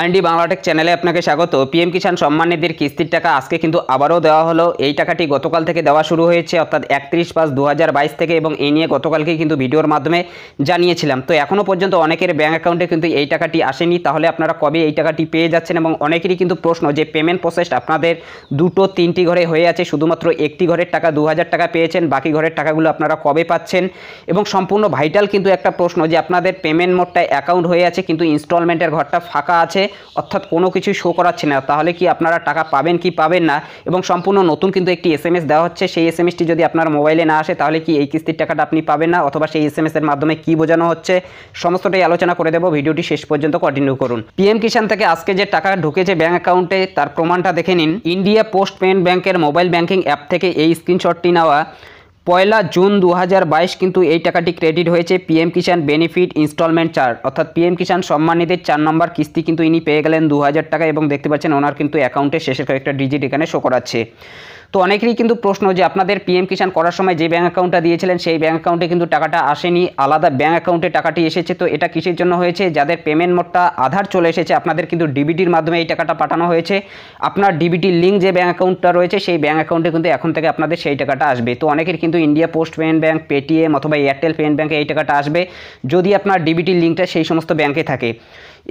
আইনডি বাংলাটেক চ্যানেলে আপনাকে স্বাগত পিএম কিষাণ সম্মান নিধির কিস্তির টাকা আজকে কিন্তু আবারও দেওয়া হলো এই টাকাটি গতকাল থেকে দেওয়া শুরু হয়েছে অর্থাৎ একত্রিশ পাঁচ দু থেকে এবং এই নিয়ে গতকালকে কিন্তু ভিডিওর মাধ্যমে জানিয়েছিলাম তো এখনও পর্যন্ত অনেকের ব্যাঙ্ক অ্যাকাউন্টে কিন্তু এই টাকাটি আসেনি তাহলে আপনারা কবে এই টাকাটি পেয়ে যাচ্ছেন এবং অনেকেরই কিন্তু প্রশ্ন যে পেমেন্ট প্রসেস আপনাদের দুটো তিনটি ঘরে হয়ে আছে শুধুমাত্র একটি ঘরের টাকা দু টাকা পেয়েছেন বাকি ঘরের টাকাগুলো আপনারা কবে পাচ্ছেন এবং সম্পূর্ণ ভাইটাল কিন্তু একটা প্রশ্ন যে আপনাদের পেমেন্ট মোটটা অ্যাকাউন্ট হয়ে আছে কিন্তু ইনস্টলমেন্টের ঘরটা ফাঁকা আছে অর্থাৎ কোনো কিছু শো করাচ্ছে না তাহলে কি আপনারা টাকা পাবেন কি পাবেন না এবং সম্পূর্ণ নতুন কিন্তু একটি এস দেওয়া হচ্ছে সেই এস যদি আপনার মোবাইলে না আসে তাহলে কি এই কিস্তির টাকাটা আপনি পাবেন না অথবা সেই এস এর মাধ্যমে কি বোঝানো হচ্ছে সমস্তটাই আলোচনা করে দেবো ভিডিওটি শেষ পর্যন্ত কন্টিনিউ করুন পিএম কিষান থেকে আজকে যে টাকা ঢুকেছে ব্যাঙ্ক অ্যাকাউন্টে তার প্রমাণটা দেখে নিন ইন্ডিয়া পোস্ট পেমেন্ট ব্যাংকের মোবাইল ব্যাংকিং অ্যাপ থেকে এই স্ক্রিনশটটি নেওয়া পয়লা জুন দু কিন্তু এই টাকাটি ক্রেডিট হয়েছে পিএম কিষাণ বেনিফিট ইনস্টলমেন্ট চার অর্থাৎ পিএম কিষাণ সম্মানিদের চার নম্বর কিস্তি কিন্তু ইনি পেয়ে গেলেন দু টাকা এবং দেখতে পাচ্ছেন ওনার কিন্তু অ্যাকাউন্টে শেষের কয়েকটা ডিজিট এখানে শো করাচ্ছে তো অনেকেরই কিন্তু প্রশ্ন যে আপনাদের পিএম কিষান করার সময় যে ব্যাঙ্ক অ্যাকাউন্টটা দিয়েছিলেন সেই ব্যাঙ্ক অ্যাকাউন্টে কিন্তু টাকাটা আসেনি আলাদা ব্যাঙ্ক অ্যাকাউন্টে টাকাটি এসেছে তো এটা কিসের জন্য হয়েছে যাদের পেমেন্ট মোডটা আধার চলে এসেছে আপনাদের কিন্তু ডিবিটির মাধ্যমে এই টাকাটা পাঠানো হয়েছে আপনার ডিবিটির লিঙ্ক যে ব্যাঙ্ক অ্যাকাউন্টটা রয়েছে সেই ব্যাঙ্ক অ্যাকাউন্টে কিন্তু এখন থেকে আপনাদের সেই টাকাটা আসবে তো অনেকের কিন্তু India post payment bank Paytm অথবা এয়ারটেল পেমেন্ট ব্যাঙ্কে এই টাকাটা আসবে যদি আপনার ডিবিটির লিঙ্কটা সেই সমস্ত ব্যাঙ্কে থাকে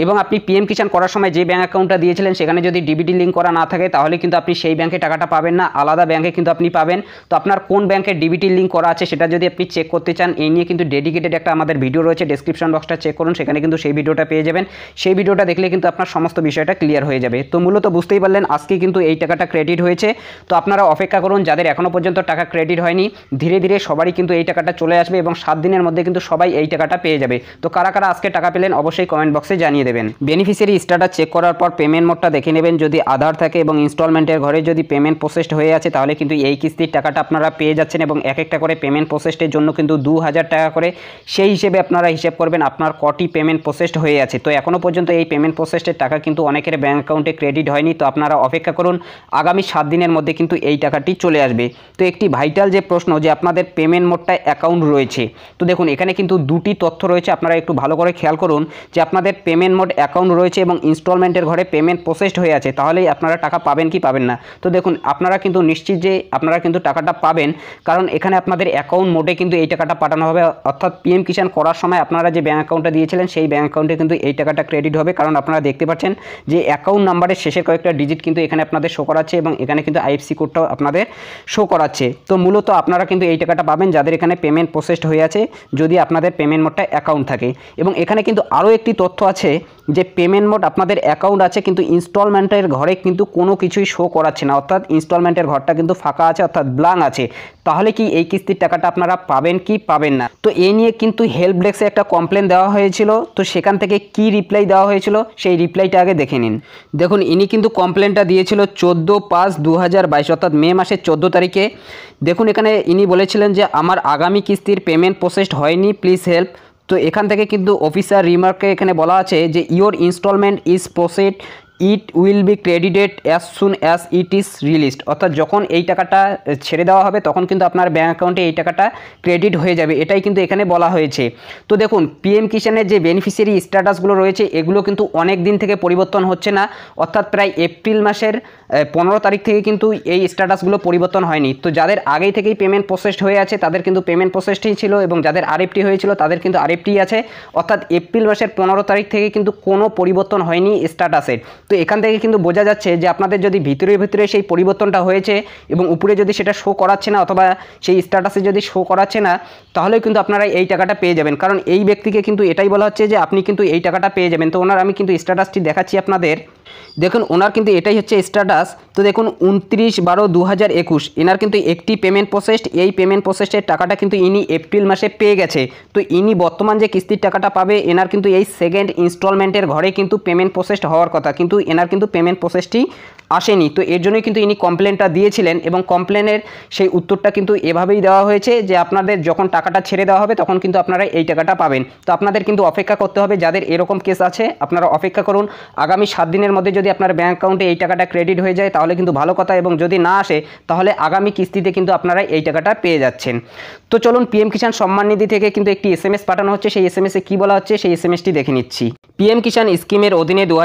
এবং আপনি পিএম কিষান করার সময় যে ব্যাঙ্ক অ্যাকাউন্টটা দিয়েছিলেন সেখানে যদি ডিবিটি লিঙ্ক করা না থাকে তাহলে কিন্তু আপনি সেই ব্যাঙ্কে টাকাটা পাবেন না আলাদা আলাদা ব্যাংকে কিন্তু আপনি পাবেন তো আপনার কোন ব্যাংকের ডিবিটি লিঙ্ক করা আছে সেটা যদি আপনি চেক করতে চান এই নিয়ে কিন্তু ডেডিকেটেড একটা আমাদের ভিডিও রয়েছে ডেসক্রিপশন বক্সটা চেক করুন সেখানে কিন্তু সেই ভিডিওটা পেয়ে যাবেন সেই ভিডিওটা দেখলে কিন্তু আপনার সমস্ত বিষয়টা ক্লিয়ার হয়ে যাবে তো মূলত বুঝতেই পারলেন আজকে কিন্তু এই টাকাটা ক্রেডিট হয়েছে তো আপনারা অপেক্ষা করুন যাদের এখনও পর্যন্ত টাকা ক্রেডিট হয়নি ধীরে ধীরে সবারই কিন্তু এই টাকাটা চলে আসবে এবং সাত দিনের মধ্যে কিন্তু সবাই এই টাকাটা পেয়ে যাবে তো কারা কারা আজকে টাকা পেলেন অবশ্যই কমেন্ট বক্সে জানিয়ে দেবেন বেনিফিসিয়ারি স্ট্যাটাস চেক করার পর পেমেন্ট মোডটা দেখে নেবেন যদি আধার থাকে এবং ইনস্টলমেন্টের ঘরে যদি পেমেন্ট প্রসেসড হয়ে আছে তাহলে কিন্তু এই কিস্তির টাকাটা আপনারা পেয়ে যাচ্ছেন এবং এক একটা করে পেমেন্ট প্রসেসের জন্য কিন্তু দু হাজার টাকা করে সেই হিসেবে আপনারা হিসেব করবেন আপনার কটি পেমেন্ট প্রসেসড হয়ে আছে তো এখনও পর্যন্ত এই পেমেন্ট প্রসেসের টাকা কিন্তু অনেকের ব্যাঙ্ক অ্যাকাউন্টে ক্রেডিট হয়নি তো আপনারা অপেক্ষা করুন আগামী সাত দিনের মধ্যে কিন্তু এই টাকাটি চলে আসবে তো একটি ভাইটাল যে প্রশ্ন যে আপনাদের পেমেন্ট মোডটায় অ্যাকাউন্ট রয়েছে তো দেখুন এখানে কিন্তু দুটি তথ্য রয়েছে আপনারা একটু ভালো করে খেয়াল করুন যে আপনাদের পেমেন্ট মোড অ্যাকাউন্ট রয়েছে এবং ইনস্টলমেন্টের ঘরে পেমেন্ট প্রসেসড হয়ে আছে তাহলেই আপনারা টাকা পাবেন কি পাবেন না তো দেখুন আপনারা কিন্তু নিশ্চিত যে আপনারা কিন্তু টাকাটা পাবেন কারণ এখানে আপনাদের অ্যাকাউন্ট মোডে কিন্তু এই টাকাটা পাঠানো হবে অর্থাৎ পিএম কিষাণ করার সময় আপনারা যে ব্যাঙ্ক অ্যাকাউন্টটা দিয়েছিলেন সেই ব্যাঙ্ক অ্যাকাউন্টে কিন্তু এই টাকাটা ক্রেডিট হবে কারণ আপনারা দেখতে পাচ্ছেন যে অ্যাকাউন্ট নাম্বারের শেষের কয়েকটা ডিজিট কিন্তু এখানে আপনাদের শো করাচ্ছে এবং এখানে কিন্তু আইএফসি কোডটাও আপনাদের শো করাচ্ছে তো মূলত আপনারা কিন্তু এই টাকাটা পাবেন যাদের এখানে পেমেন্ট প্রসেসড হয়ে আছে যদি আপনাদের পেমেন্ট মোডটা অ্যাকাউন্ট থাকে এবং এখানে কিন্তু আরও একটি তথ্য আছে যে পেমেন্ট মোড আপনাদের অ্যাকাউন্ট আছে কিন্তু ইনস্টলমেন্টের ঘরে কিন্তু কোনো কিছুই শো করাচ্ছে না অর্থাৎ ইনস্টলমেন্টের ঘরটা কিন্তু ফাঁকা আছে অর্থাৎ ব্লাং আছে তাহলে কি এই কিস্তির টাকাটা আপনারা পাবেন কি পাবেন না তো এ নিয়ে কিন্তু হেল্প ডেস্কে একটা কমপ্লেন দেওয়া হয়েছিল তো সেখান থেকে কি রিপ্লাই দেওয়া হয়েছিল সেই রিপ্লাইটা আগে দেখে নিন দেখুন ইনি কিন্তু কমপ্লেনটা দিয়েছিল চোদ্দো পাঁচ দু অর্থাৎ মে মাসের চোদ্দো তারিখে দেখুন এখানে ইনি বলেছিলেন যে আমার আগামী কিস্তির পেমেন্ট প্রসেসড হয়নি প্লিজ হেল্প তো এখান থেকে কিন্তু অফিসার রিমার্কে এখানে বলা আছে যে your installment is processed it will be credited as soon as it is released অর্থাৎ যখন এই টাকাটা ছেড়ে দেওয়া হবে তখন কিন্তু আপনার ব্যাঙ্ক অ্যাকাউন্টে এই টাকাটা ক্রেডিট হয়ে যাবে এটাই কিন্তু এখানে বলা হয়েছে তো দেখুন পিএম কিষানের যে বেনিফিশিয়ারি স্ট্যাটাসগুলো রয়েছে এগুলো কিন্তু অনেক দিন থেকে পরিবর্তন হচ্ছে না অর্থাৎ প্রায় এপ্রিল মাসের পনেরো তারিখ থেকে কিন্তু এই স্ট্যাটাসগুলো পরিবর্তন হয়নি তো যাদের আগেই থেকেই পেমেন্ট প্রসেসড হয়ে আছে তাদের কিন্তু পেমেন্ট প্রসেসডই ছিল এবং যাদের আরএফটি হয়েছিল তাদের কিন্তু আরএফটি আছে অর্থাৎ এপ্রিল মাসের পনেরো তারিখ থেকে কিন্তু কোনো পরিবর্তন হয়নি স্ট্যাটাসের তো এখান থেকে কিন্তু বোঝা যাচ্ছে যে আপনাদের যদি ভিতরে ভিতরে সেই পরিবর্তনটা হয়েছে এবং উপরে যদি সেটা শো করাচ্ছে না অথবা সেই স্ট্যাটাসে যদি শো করাচ্ছে না তাহলেও কিন্তু আপনারা এই টাকাটা পেয়ে যাবেন কারণ এই ব্যক্তিকে কিন্তু এটাই বলা হচ্ছে যে আপনি কিন্তু এই টাকাটা পেয়ে যাবেন তো ওনার আমি কিন্তু স্ট্যাটাসটি দেখাচ্ছি আপনাদের দেখুন ওনার কিন্তু এটাই হচ্ছে স্ট্যাটাস তো দেখুন উনত্রিশ বারো দু হাজার একুশ এনার কিন্তু একটি পেমেন্ট প্রসেসড এই পেমেন্ট প্রসেসের টাকাটা কিন্তু ইনি এপ্রিল মাসে পেয়ে গেছে তো ইনি বর্তমান যে কিস্তির টাকাটা পাবে এনার কিন্তু এই সেকেন্ড ইনস্টলমেন্টের ঘরে কিন্তু পেমেন্ট প্রসেসড হওয়ার কথা কিন্তু এনার কিন্তু পেমেন্ট প্রসেসটি আসেনি তো এর জন্যই কিন্তু ইনি কমপ্লেনটা দিয়েছিলেন এবং কমপ্লেনের সেই উত্তরটা কিন্তু এভাবেই দেওয়া হয়েছে যে আপনাদের যখন টাকাটা ছেড়ে দেওয়া হবে তখন কিন্তু আপনারা এই টাকাটা পাবেন তো আপনাদের কিন্তু অপেক্ষা করতে হবে যাদের এরকম কেস আছে আপনারা অপেক্ষা করুন আগামী সাত দিনের মধ্যে যদি আপনার ব্যাঙ্ক অ্যাকাউন্টে এই টাকাটা ক্রেডিট হয়ে যায় তাহলে কিন্তু ভালো কথা এবং যদি না আসে তাহলে আগামী কিস্তিতে কিন্তু আপনারা এই টাকাটা পেয়ে যাচ্ছেন তো চলুন পিএম কিষাণ সম্মান নিধি থেকে কিন্তু একটি এস পাঠানো হচ্ছে সেই এস এ কী বলা হচ্ছে সেই এস দেখে নিচ্ছি পিএম কিষাণ স্কিমের অধীনে দু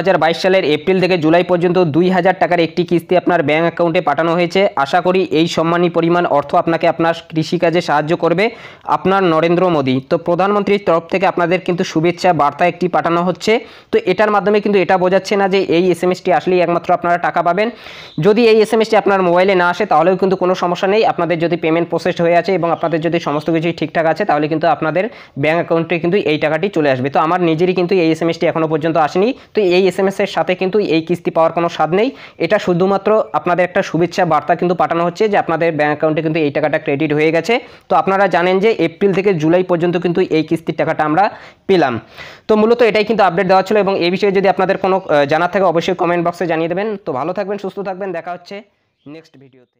সালের এপ্রিল থেকে জুলাই পর্যন্ত দুই হাজার টাকার একটি কিস্তি আপনার ব্যাঙ্ক অ্যাকাউন্টে পাঠানো হয়েছে আশা করি এই সম্মানী পরিমাণ অর্থ আপনাকে আপনার কৃষিকাজে সাহায্য করবে আপনার নরেন্দ্র মোদী তো প্রধানমন্ত্রীর তরফ থেকে আপনাদের কিন্তু শুভেচ্ছা বার্তা একটি পাঠানো হচ্ছে তো এটার মাধ্যমে কিন্তু এটা বোঝাচ্ছে না যে এই এস এম এসটি আসলেই একমাত্র আপনারা টাকা পাবেন যদি এই এস এম এসটি আপনার মোবাইলে না আসে তাহলেও কিন্তু কোনো সমস্যা নেই আপনাদের যদি পেমেন্ট প্রসেসড হয়ে আছে এবং আপনাদের যদি সমস্ত কিছুই ঠিকঠাক আছে তাহলে কিন্তু আপনাদের ব্যাঙ্ক অ্যাকাউন্টে কিন্তু এই টাকাটি চলে আসবে তো আমার নিজেরই কিন্তু এই এস এম জিনিসটি এখনও পর্যন্ত আসেনি তো এই এস এর সাথে কিন্তু এই কিস্তি পাওয়ার কোনো স্বাদ নেই এটা শুধুমাত্র আপনাদের একটা শুভেচ্ছা বার্তা কিন্তু পাঠানো হচ্ছে যে আপনাদের ব্যাঙ্ক অ্যাকাউন্টে কিন্তু এই টাকাটা ক্রেডিট হয়ে গেছে তো আপনারা জানেন যে এপ্রিল থেকে জুলাই পর্যন্ত কিন্তু এই কিস্তির টাকাটা আমরা পেলাম তো মূলত এটাই কিন্তু আপডেট দেওয়া ছিল এবং এই বিষয়ে যদি আপনাদের কোনো জানার থাকে অবশ্যই কমেন্ট বক্সে জানিয়ে দেবেন তো ভালো থাকবেন সুস্থ থাকবেন দেখা হচ্ছে নেক্সট ভিডিওতে